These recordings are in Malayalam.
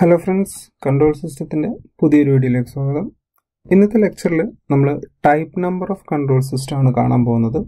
ഹലോ ഫ്രണ്ട്സ് കൺട്രോൾ സിസ്റ്റത്തിൻ്റെ പുതിയൊരു വീഡിയോയിലേക്ക് സ്വാഗതം ഇന്നത്തെ ലെക്ചറിൽ നമ്മൾ ടൈപ്പ് നമ്പർ ഓഫ് കൺട്രോൾ ആണ് കാണാൻ പോകുന്നത്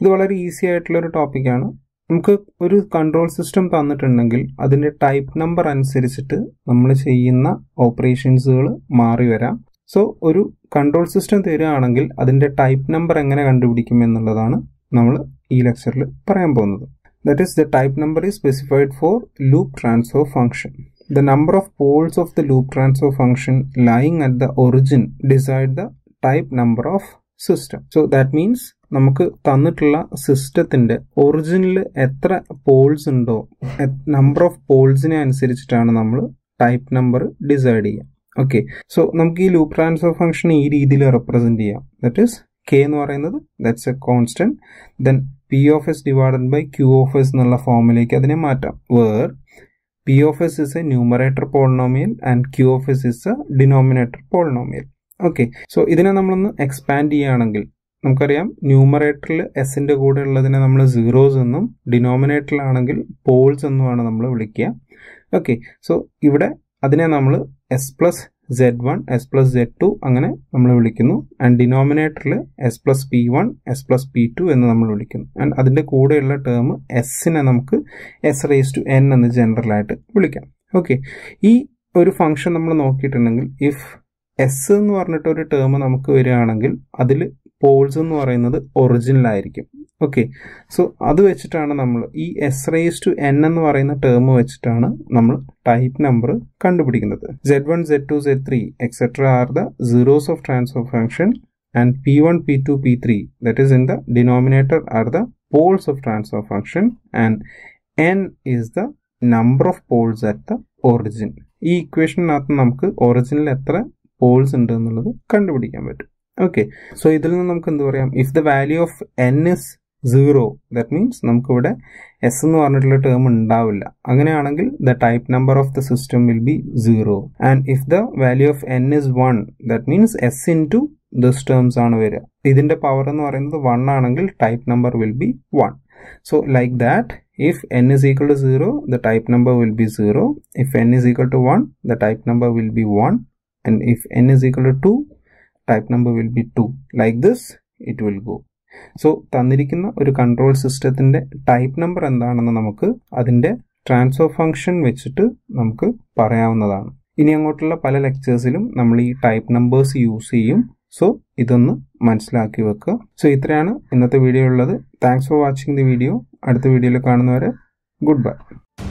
ഇത് വളരെ ഈസി ആയിട്ടുള്ളൊരു ടോപ്പിക്കാണ് നമുക്ക് ഒരു കൺട്രോൾ സിസ്റ്റം തന്നിട്ടുണ്ടെങ്കിൽ അതിൻ്റെ ടൈപ്പ് നമ്പർ അനുസരിച്ചിട്ട് നമ്മൾ ചെയ്യുന്ന ഓപ്പറേഷൻസുകൾ മാറി വരാം സോ ഒരു കൺട്രോൾ സിസ്റ്റം തരികയാണെങ്കിൽ അതിൻ്റെ ടൈപ്പ് നമ്പർ എങ്ങനെ കണ്ടുപിടിക്കും എന്നുള്ളതാണ് നമ്മൾ ഈ ലെക്ചറിൽ പറയാൻ പോകുന്നത് that is the type number is specified for loop transfer function The number of poles of the loop transfer function lying at the origin decide the type number of system. So that means നമുക്ക് തന്നിട്ടുള്ള സിസ്റ്റത്തിന്റെ ഒറിജിനിൽ എത്ര പോൾസ് ഉണ്ടോ നമ്പർ ഓഫ് പോൾസിനെ അനുസരിച്ചിട്ടാണ് നമ്മൾ ടൈപ്പ് നമ്പർ ഡിസൈഡ് ചെയ്യുക ഓക്കെ സോ നമുക്ക് ഈ ലൂപ്പ് ട്രാൻസ്ഫർ ഫംഗ്ഷൻ ഈ രീതിയിൽ റെപ്രസെന്റ് ചെയ്യാം ദറ്റ് ഇസ് കെ എന്ന് പറയുന്നത് that's a constant then P of S divided by Q of S എന്നുള്ള ഫോമിലേക്ക് അതിനെ മാറ്റാം where p of s is a numerator polynomial and q of s is a denominator polynomial okay so ഇതിനെ നമ്മളൊന്ന് എക്സ്പാൻഡ് ചെയ്യുകയാണെങ്കിൽ നമുക്കറിയാം ന്യൂമറേറ്ററിൽ എസിൻ്റെ കൂടെ ഉള്ളതിനെ നമ്മൾ സീറോസ് എന്നും ഡിനോമിനേറ്ററിലാണെങ്കിൽ പോൾസ് എന്നുമാണ് നമ്മൾ വിളിക്കുക ഓക്കെ സോ ഇവിടെ അതിനെ നമ്മൾ S plus Z one S plus Z two അങ്ങനെ നമ്മൾ വിളിക്കുന്നു ആൻഡ് ഡിനോമിനേറ്ററിൽ S plus P one S plus P two എന്ന് നമ്മൾ വിളിക്കുന്നു ആൻഡ് അതിൻ്റെ കൂടെയുള്ള ടേം എസിനെ നമുക്ക് എസ് റേസ് ടു എൻ എന്ന് ജനറലായിട്ട് വിളിക്കാം ഓക്കെ ഈ ഒരു ഫംഗ്ഷൻ നമ്മൾ നോക്കിയിട്ടുണ്ടെങ്കിൽ ഇഫ് എസ് എന്ന് പറഞ്ഞിട്ട് ഒരു ടേം നമുക്ക് വരികയാണെങ്കിൽ അതിൽ പോൾസ് എന്ന് പറയുന്നത് ഒറിജിനലായിരിക്കും ആയിരിക്കും ഓക്കെ സോ അത് വെച്ചിട്ടാണ് നമ്മൾ ഈ എസ് റേസ് ടു എൻ എന്ന് പറയുന്ന ടേം വെച്ചിട്ടാണ് നമ്മൾ ടൈപ്പ് നമ്പർ കണ്ടുപിടിക്കുന്നത് Z one Z two Z three etcetera are the zeros of transfer function and P one P two P three that is in the denominator are the poles of transfer function and N is the number of poles at the origin ഈ ഇക്വേഷനകത്ത് നമുക്ക് ഒറിജിനിൽ എത്ര പോൾസ് ഉണ്ട് എന്നുള്ളത് കണ്ടുപിടിക്കാൻ പറ്റും ഓക്കെ സോ ഇതിൽ നിന്ന് നമുക്ക് എന്ത് പറയാം if the value of N is zero that means നമുക്കിവിടെ എസ് എന്ന് പറഞ്ഞിട്ടുള്ള ടേം ഉണ്ടാവില്ല അങ്ങനെയാണെങ്കിൽ the type number of the system will be zero and if the value of N is one that means S into this terms ആണ് വരിക ഇതിന്റെ പവർ എന്ന് പറയുന്നത് വൺ ആണെങ്കിൽ type number will be one so like that if n is equal to 0 the type number will be 0 if n is equal to 1 the type number will be 1 and if n is equal to 2 type number will be 2 like this it will go so തന്നിരിക്കുന്ന ഒരു കൺട്രോൾ സിസ്റ്റത്തിൻ്റെ ടൈപ്പ് നമ്പർ എന്താണെന്ന് നമുക്ക് അതിൻ്റെ ട്രാൻസ്ഫർ ഫംഗ്ഷൻ വെച്ചിട്ട് നമുക്ക് പറയാവുന്നതാണ് ഇനി അങ്ങോട്ടുള്ള പല ലെക്ചേഴ്സിലും നമ്മൾ ഈ ടൈപ്പ് നമ്പേഴ്സ് യൂസ് ചെയ്യും സോ ഇതൊന്ന് മനസ്സിലാക്കി വെക്കുക സോ ഇത്രയാണ് ഇന്നത്തെ വീഡിയോ ഉള്ളത് thanks for watching the video അടുത്ത വീഡിയോയിൽ കാണുന്നവരെ ഗുഡ് ബൈ